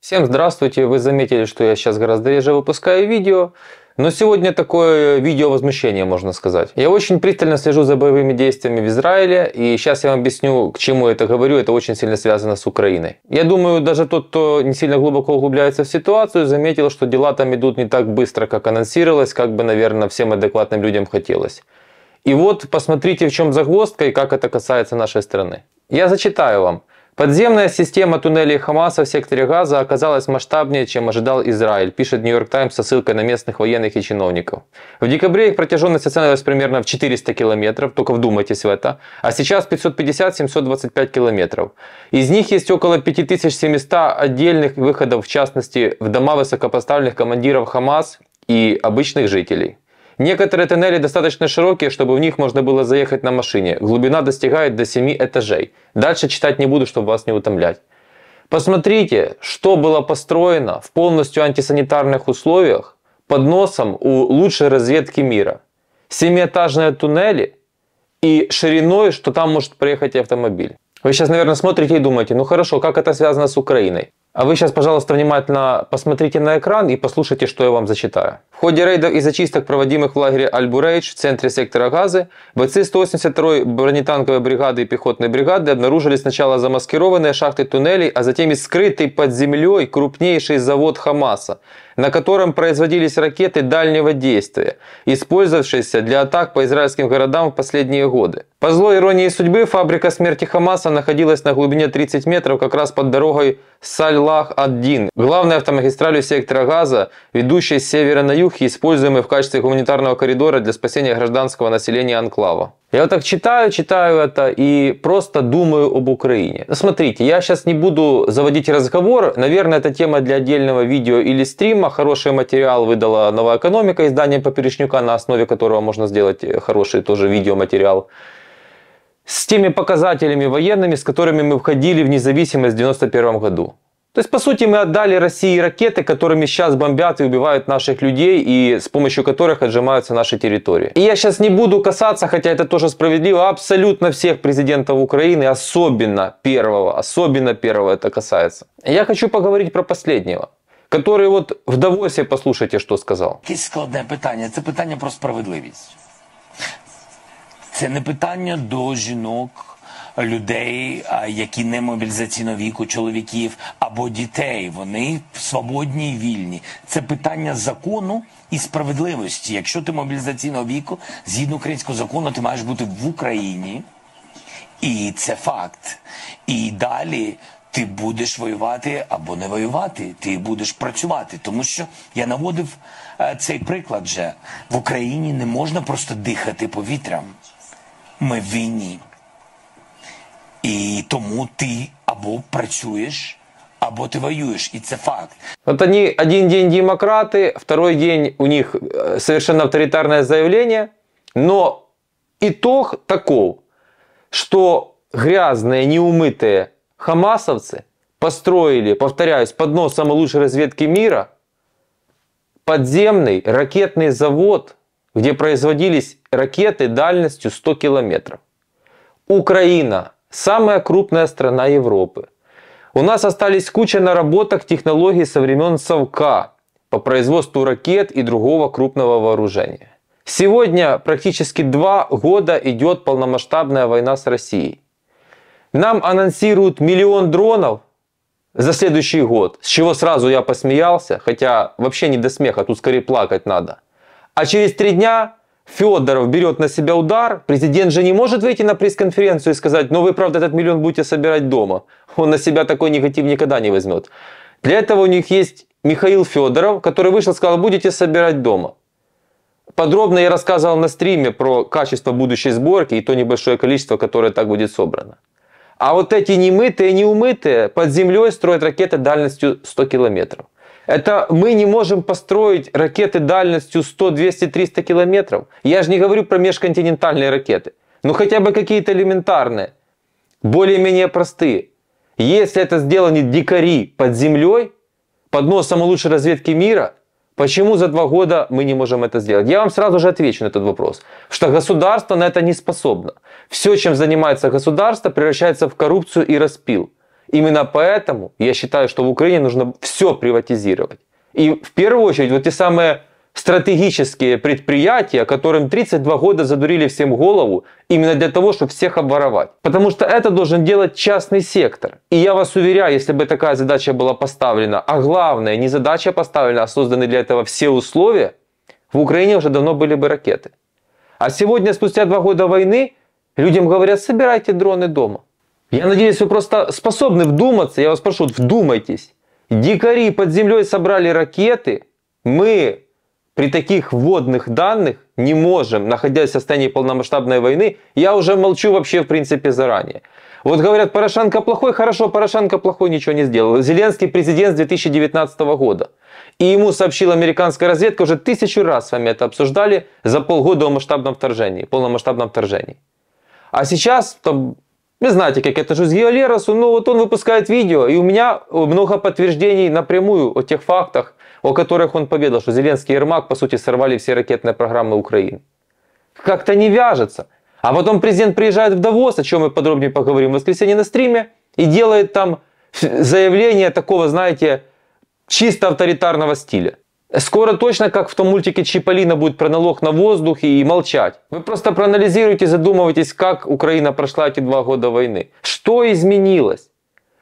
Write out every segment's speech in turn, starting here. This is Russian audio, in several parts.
Всем здравствуйте! Вы заметили, что я сейчас гораздо реже выпускаю видео, но сегодня такое видео возмущение, можно сказать. Я очень пристально слежу за боевыми действиями в Израиле, и сейчас я вам объясню, к чему я это говорю, это очень сильно связано с Украиной. Я думаю, даже тот, кто не сильно глубоко углубляется в ситуацию, заметил, что дела там идут не так быстро, как анонсировалось, как бы, наверное, всем адекватным людям хотелось. И вот посмотрите, в чем загвоздка и как это касается нашей страны. Я зачитаю вам. Подземная система туннелей Хамаса в секторе Газа оказалась масштабнее, чем ожидал Израиль, пишет Нью-Йорк Таймс со ссылкой на местных военных и чиновников. В декабре их протяженность оценивалась примерно в 400 километров, только вдумайтесь в это, а сейчас 550-725 километров. Из них есть около 5700 отдельных выходов, в частности, в дома высокопоставленных командиров Хамас и обычных жителей. Некоторые тоннели достаточно широкие, чтобы в них можно было заехать на машине. Глубина достигает до 7 этажей. Дальше читать не буду, чтобы вас не утомлять. Посмотрите, что было построено в полностью антисанитарных условиях под носом у лучшей разведки мира. Семиэтажные туннели и шириной, что там может проехать автомобиль. Вы сейчас, наверное, смотрите и думаете, ну хорошо, как это связано с Украиной? А вы сейчас, пожалуйста, внимательно посмотрите на экран и послушайте, что я вам зачитаю. В ходе рейдов и зачисток, проводимых в лагере аль в центре сектора Газы, бойцы 182-й бронетанковой бригады и пехотной бригады обнаружили сначала замаскированные шахты туннелей, а затем и скрытый под землей крупнейший завод Хамаса – на котором производились ракеты дальнего действия, использовавшиеся для атак по израильским городам в последние годы. По злой иронии судьбы, фабрика смерти Хамаса находилась на глубине 30 метров как раз под дорогой Сальлах ад дин главной автомагистралью сектора Газа, ведущей с севера на юг и используемой в качестве гуманитарного коридора для спасения гражданского населения анклава. Я вот так читаю, читаю это и просто думаю об Украине. Смотрите, я сейчас не буду заводить разговор. Наверное, это тема для отдельного видео или стрима. Хороший материал выдала «Новая экономика» издание Поперечнюка, на основе которого можно сделать хороший тоже видеоматериал. С теми показателями военными, с которыми мы входили в независимость в 1991 году. То есть, по сути, мы отдали России ракеты, которыми сейчас бомбят и убивают наших людей, и с помощью которых отжимаются наши территории. И я сейчас не буду касаться, хотя это тоже справедливо, абсолютно всех президентов Украины, особенно первого, особенно первого это касается. Я хочу поговорить про последнего. Который вот в Давосе, послушайте, что сказал. Якесь сложное питание, это питание про справедливість. Это не питание до жінок, людей, які не мобілізаційно віку, чоловіків або дітей. Вони свободні і вільні. Це питання закону і справедливості. Якщо ти мобілізаційного віку, згідно українського закону, ти маєш бути в Україні, і це факт. І далі. Ти будеш воювати або не воювати, ти будеш працювати, тому що я наводив е, цей приклад. же. В Україні не можна просто дихати повітрям. Ми в війні. І тому ти або працюєш, або ти воюєш. І це факт. Вот они один день демократы, второй день у них совершенно авторитарное заявление, но итог таков, что грязные, неумытые хамасовцы построили, повторяюсь, под носом лучшей разведки мира подземный ракетный завод, где производились ракеты дальностью 100 километров. Украина Самая крупная страна Европы. У нас остались куча наработок технологий со времен Совка по производству ракет и другого крупного вооружения. Сегодня практически два года идет полномасштабная война с Россией. Нам анонсируют миллион дронов за следующий год, с чего сразу я посмеялся, хотя вообще не до смеха, тут скорее плакать надо. А через три дня Федоров берет на себя удар, президент же не может выйти на пресс-конференцию и сказать, ну вы, правда, этот миллион будете собирать дома. Он на себя такой негатив никогда не возьмет. Для этого у них есть Михаил Федоров, который вышел и сказал, будете собирать дома. Подробно я рассказывал на стриме про качество будущей сборки и то небольшое количество, которое так будет собрано. А вот эти немытые, неумытые под землей строят ракеты дальностью 100 километров. Это мы не можем построить ракеты дальностью 100, 200, 300 километров. Я же не говорю про межконтинентальные ракеты. Ну хотя бы какие-то элементарные, более-менее простые. Если это сделали дикари под землей, под носом лучшей разведки мира, почему за два года мы не можем это сделать? Я вам сразу же отвечу на этот вопрос, что государство на это не способно. Все, чем занимается государство, превращается в коррупцию и распил. Именно поэтому я считаю, что в Украине нужно все приватизировать. И в первую очередь вот те самые стратегические предприятия, которым 32 года задурили всем голову, именно для того, чтобы всех обворовать. Потому что это должен делать частный сектор. И я вас уверяю, если бы такая задача была поставлена, а главное, не задача поставлена, а созданы для этого все условия, в Украине уже давно были бы ракеты. А сегодня, спустя два года войны, людям говорят, собирайте дроны дома. Я надеюсь, вы просто способны вдуматься. Я вас прошу, вдумайтесь. Дикари под землей собрали ракеты. Мы при таких вводных данных не можем, находясь в состоянии полномасштабной войны, я уже молчу вообще в принципе заранее. Вот говорят, Порошенко плохой, хорошо, Порошенко плохой, ничего не сделал. Зеленский президент с 2019 года. И ему сообщила американская разведка, уже тысячу раз с вами это обсуждали, за полгода о масштабном вторжении, полномасштабном вторжении. А сейчас там, вы знаете, как я отношусь к Геолеросу, Ну вот он выпускает видео, и у меня э, много подтверждений напрямую о тех фактах, о которых он поведал, что Зеленский и Ермак, по сути, сорвали все ракетные программы Украины. Как-то не вяжется. А потом президент приезжает в Давос, о чем мы подробнее поговорим в воскресенье на стриме, и делает там заявление такого, знаете, чисто авторитарного стиля. Скоро точно как в том мультике Чиполлино будет про налог на воздух и молчать. Вы просто проанализируйте, задумывайтесь, как Украина прошла эти два года войны. Что изменилось?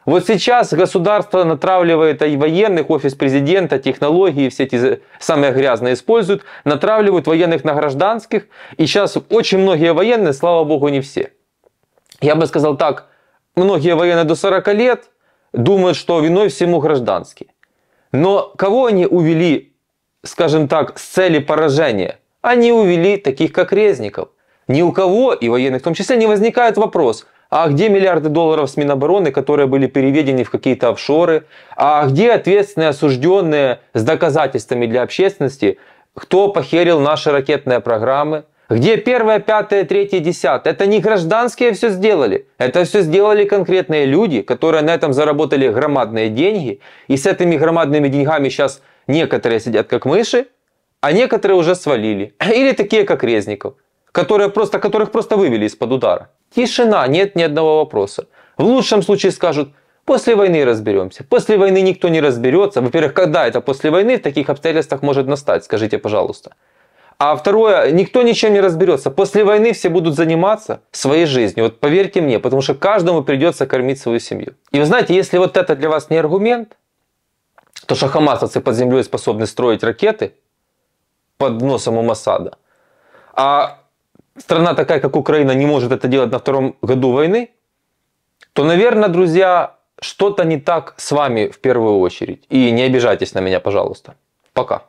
Вот сейчас государство натравливает а и военных, офис президента, технологии, все эти самые грязные используют, натравливают военных на гражданских. И сейчас очень многие военные, слава богу, не все. Я бы сказал так, многие военные до 40 лет думают, что виной всему гражданские. Но кого они увели скажем так, с цели поражения, они увели таких как Резников. Ни у кого, и военных в том числе, не возникает вопрос, а где миллиарды долларов с Минобороны, которые были переведены в какие-то офшоры? А где ответственные осужденные с доказательствами для общественности, кто похерил наши ракетные программы? Где первое, пятое, третье, десятое? Это не гражданские все сделали. Это все сделали конкретные люди, которые на этом заработали громадные деньги. И с этими громадными деньгами сейчас Некоторые сидят как мыши, а некоторые уже свалили. Или такие, как Резников, которые просто, которых просто вывели из-под удара. Тишина, нет ни одного вопроса. В лучшем случае скажут, после войны разберемся. После войны никто не разберется. Во-первых, когда это после войны в таких обстоятельствах может настать, скажите, пожалуйста. А второе, никто ничем не разберется. После войны все будут заниматься своей жизнью. Вот поверьте мне, потому что каждому придется кормить свою семью. И вы знаете, если вот это для вас не аргумент, то, что хамасовцы под землей способны строить ракеты под носом у Масада, а страна такая, как Украина, не может это делать на втором году войны, то, наверное, друзья, что-то не так с вами в первую очередь. И не обижайтесь на меня, пожалуйста. Пока.